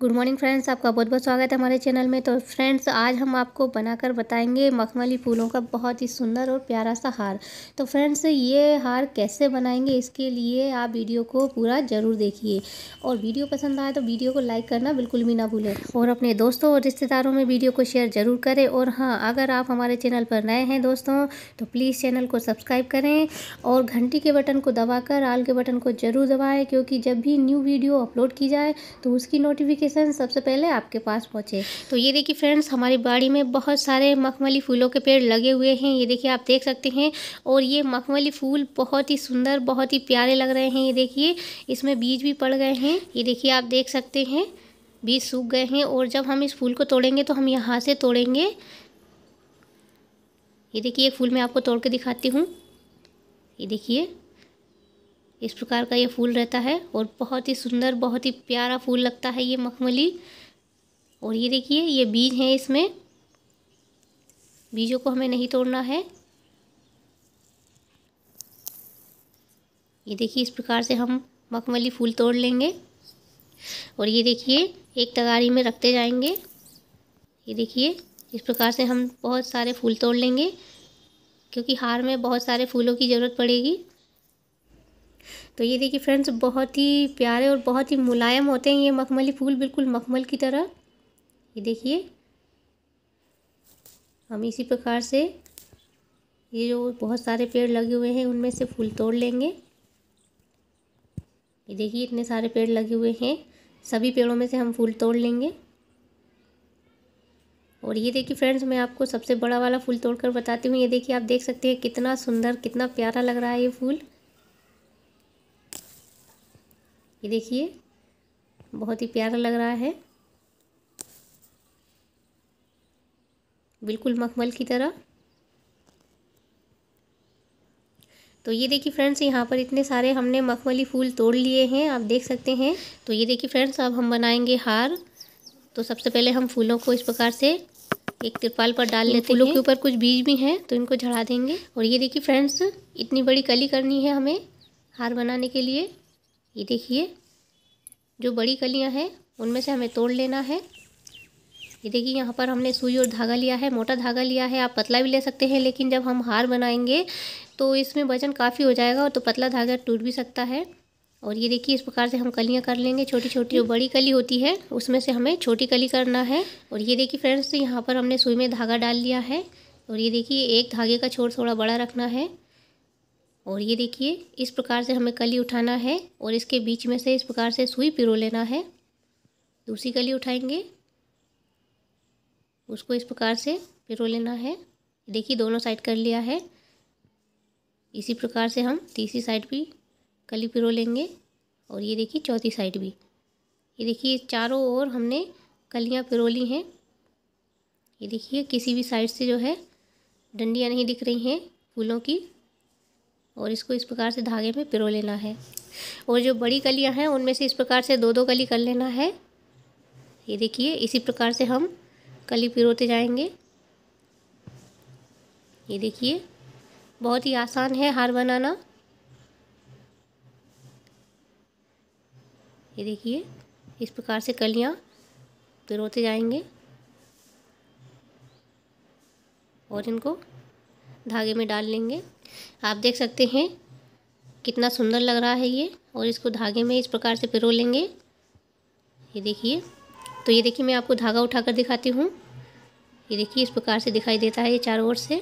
good morning friends आपका बहुत बहुत स्वागत है हमारे चैनल में तो फ्रेंड्स आज हम आपको बनाकर बताएंगे मखमली फूलों का बहुत ही सुंदर और प्यारा सा हार तो फ्रेंड्स ये हार कैसे बनाएंगे इसके लिए आप वीडियो को पूरा ज़रूर देखिए और वीडियो पसंद आए तो वीडियो को लाइक करना बिल्कुल भी ना भूलें और अपने दोस्तों और रिश्तेदारों में वीडियो को शेयर ज़रूर करें और हाँ अगर आप हमारे चैनल पर नए हैं दोस्तों तो प्लीज़ चैनल को सब्सक्राइब करें और घंटी के बटन को दबा आल के बटन को ज़रूर दबाएँ क्योंकि जब भी न्यू वीडियो अपलोड की जाए तो उसकी नोटिफिकेशन नोटिफिकेशन सबसे पहले आपके पास पहुँचे तो ये देखिए फ्रेंड्स हमारी बाड़ी में बहुत सारे मखमली फूलों के पेड़ लगे हुए हैं ये देखिए आप देख सकते हैं और ये मखमली फूल बहुत ही सुंदर बहुत ही प्यारे लग रहे हैं ये देखिए इसमें बीज भी पड़ गए हैं ये देखिए आप देख सकते हैं बीज सूख गए हैं और जब हम इस फूल को तोड़ेंगे तो हम यहाँ से तोड़ेंगे ये देखिए फूल मैं आपको तोड़ के दिखाती हूँ ये देखिए इस प्रकार का ये फूल रहता है और बहुत ही सुंदर बहुत ही प्यारा फूल लगता है ये मखमली और ये देखिए ये बीज हैं इसमें बीजों को हमें नहीं तोड़ना है ये देखिए इस प्रकार से हम मखमली फूल तोड़ लेंगे और ये देखिए एक तगारी में रखते जाएंगे ये देखिए इस प्रकार से हम बहुत सारे फूल तोड़ लेंगे क्योंकि हार में बहुत सारे फूलों की ज़रूरत पड़ेगी तो ये देखिए फ्रेंड्स बहुत ही प्यारे और बहुत ही मुलायम होते हैं ये मखमली फूल बिल्कुल मखमल की तरह ये देखिए हम इसी प्रकार से ये जो बहुत सारे पेड़ लगे हुए हैं उनमें से फूल तोड़ लेंगे ये देखिए इतने सारे पेड़ लगे हुए हैं सभी पेड़ों में से हम फूल तोड़ लेंगे और ये देखिए फ्रेंड्स मैं आपको सबसे बड़ा वाला फूल तोड़कर बताती हूँ ये देखिए आप देख सकते हैं कितना सुंदर कितना प्यारा लग रहा है ये फूल ये देखिए बहुत ही प्यारा लग रहा है बिल्कुल मखमल की तरह तो ये देखिए फ्रेंड्स यहाँ पर इतने सारे हमने मखमली फूल तोड़ लिए हैं आप देख सकते हैं तो ये देखिए फ्रेंड्स अब हम बनाएंगे हार तो सबसे पहले हम फूलों को इस प्रकार से एक तिरपाल पर डाल लेते हैं फूलों के ऊपर कुछ बीज भी हैं तो इनको झड़ा देंगे और ये देखिए फ्रेंड्स इतनी बड़ी कली करनी है हमें हार बनाने के लिए ये देखिए जो बड़ी कलियां हैं उनमें से हमें तोड़ लेना है ये देखिए यहाँ पर हमने सुई और धागा लिया है मोटा धागा लिया है आप पतला भी ले सकते हैं लेकिन जब हम हार बनाएंगे तो इसमें वजन काफ़ी हो जाएगा और तो पतला धागा टूट भी सकता है और ये देखिए इस प्रकार से हम कलियाँ कर लेंगे छोटी छोटी जो बड़ी कली होती है उसमें से हमें छोटी कली करना है और ये देखिए फ्रेंड्स यहाँ पर हमने सुई में धागा डाल लिया है और ये देखिए एक धागे का छोर थोड़ा बड़ा रखना है और ये देखिए इस प्रकार से हमें कली उठाना है और इसके बीच में से इस प्रकार से सुई पिरो लेना है दूसरी कली उठाएंगे उसको इस प्रकार से पिरो लेना है देखिए दोनों साइड कर लिया है इसी प्रकार से हम तीसरी साइड भी कली पिरो लेंगे और ये देखिए चौथी साइड भी ये देखिए चारों ओर हमने कलियाँ पिरो ली हैं ये देखिए किसी भी साइड से जो है डंडियाँ नहीं दिख रही हैं फूलों की और इसको इस प्रकार से धागे में पिरो लेना है और जो बड़ी कलियां हैं उनमें से इस प्रकार से दो दो कली कर लेना है ये देखिए इसी प्रकार से हम कली पिरोते जाएंगे ये देखिए बहुत ही आसान है हार बनाना ये देखिए इस प्रकार से कलियाँ पिरोते जाएंगे और इनको धागे में डाल लेंगे आप देख सकते हैं कितना सुंदर लग रहा है ये और इसको धागे में इस प्रकार से पिरो लेंगे ये देखिए तो ये देखिए मैं आपको धागा उठाकर दिखाती हूँ ये देखिए इस प्रकार से दिखाई देता है ये चारों ओर से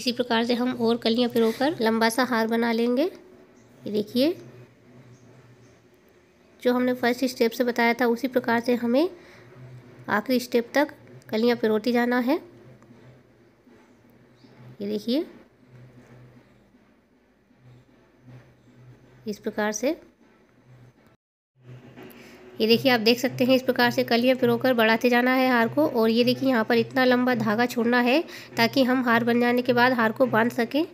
इसी प्रकार से हम और कलियाँ पिरो कर लंबा सा हार बना लेंगे ये देखिए जो हमने फर्स्ट स्टेप से बताया था उसी प्रकार से हमें आखिरी स्टेप तक कलियाँ पिरोती जाना है ये देखिए इस प्रकार से ये देखिए आप देख सकते हैं इस प्रकार से कलियाँ पिरोकर बढ़ाते जाना है हार को और ये देखिए यहाँ पर इतना लंबा धागा छोड़ना है ताकि हम हार बन जाने के बाद हार को बांध सकें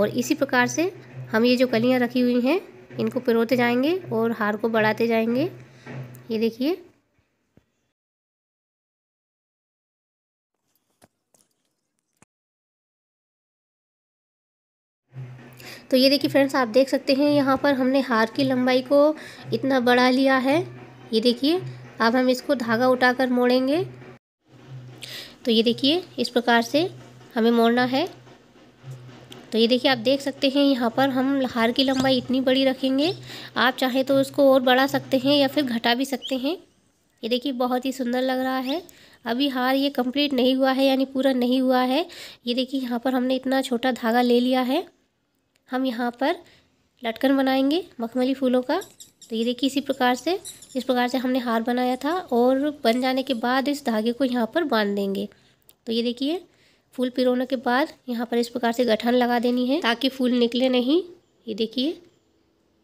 और इसी प्रकार से हम ये जो कलियाँ रखी हुई हैं इनको पिरोते जाएंगे और हार को बढ़ाते जाएंगे ये देखिए तो ये देखिए फ्रेंड्स आप देख सकते हैं यहाँ पर हमने हार की लंबाई को इतना बढ़ा लिया है ये देखिए अब हम इसको धागा उठाकर मोड़ेंगे तो ये देखिए इस प्रकार से हमें मोड़ना है तो ये देखिए आप देख सकते हैं यहाँ पर हम हार की लंबाई इतनी बड़ी रखेंगे आप चाहे तो उसको और बढ़ा सकते हैं या फिर घटा भी सकते हैं ये देखिए बहुत ही सुंदर लग रहा है अभी हार ये कंप्लीट नहीं हुआ है यानी पूरा नहीं हुआ है ये देखिए यहाँ पर हमने इतना छोटा धागा ले लिया है हम यहाँ पर लटकन बनाएंगे मखमली फूलों का तो ये देखिए इसी प्रकार से इस प्रकार से हमने हार बनाया था और बन जाने के बाद इस धागे को यहाँ पर बांध देंगे तो ये देखिए फूल पिरोने के बाद यहाँ पर इस प्रकार से गठन लगा देनी है ताकि फूल निकले नहीं ये देखिए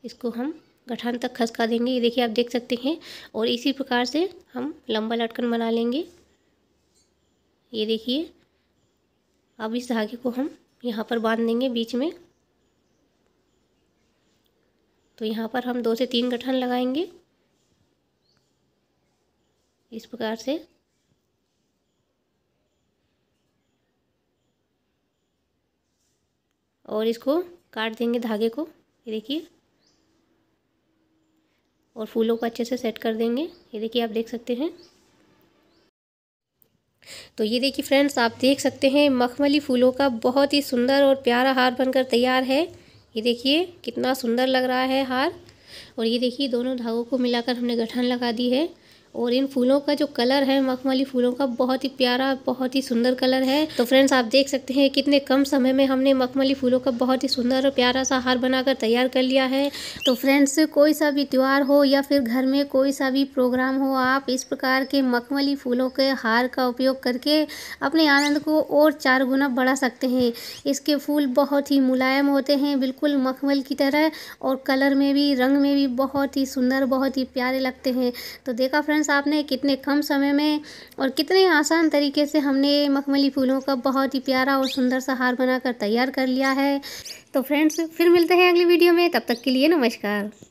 इसको हम गठन तक खसका देंगे ये देखिए आप देख सकते हैं और इसी प्रकार से हम लंबा लटकन बना लेंगे ये देखिए अब इस धागे को हम यहाँ पर बांध देंगे बीच में तो यहाँ पर हम दो से तीन गठन लगाएंगे इस प्रकार से और इसको काट देंगे धागे को ये देखिए और फूलों को अच्छे से सेट कर देंगे ये देखिए आप देख सकते हैं तो ये देखिए फ्रेंड्स आप देख सकते हैं मखमली फूलों का बहुत ही सुंदर और प्यारा हार बनकर तैयार है ये देखिए कितना सुंदर लग रहा है हार और ये देखिए दोनों धागों को मिलाकर हमने गठन लगा दी है और इन फूलों का जो कलर है मखमली फूलों का बहुत ही प्यारा बहुत ही सुंदर कलर है तो फ्रेंड्स आप देख सकते हैं कितने कम समय में हमने मखमली फूलों का बहुत ही सुंदर और प्यारा सा हार बनाकर तैयार कर लिया है तो फ्रेंड्स कोई सा भी त्यौहार हो या फिर घर में कोई सा भी प्रोग्राम हो आप इस प्रकार के मखमली फूलों के हार का उपयोग करके अपने आनंद को और चार गुना बढ़ा सकते हैं इसके फूल बहुत ही मुलायम होते हैं बिल्कुल मखमल की तरह और कलर में भी रंग में भी बहुत ही सुंदर बहुत ही प्यारे लगते हैं तो देखा फ्रेंड्स फ्रेंड्स आपने कितने कम समय में और कितने आसान तरीके से हमने मखमली फूलों का बहुत ही प्यारा और सुंदर सा हार बनाकर तैयार कर लिया है तो फ्रेंड्स फिर मिलते हैं अगली वीडियो में तब तक के लिए नमस्कार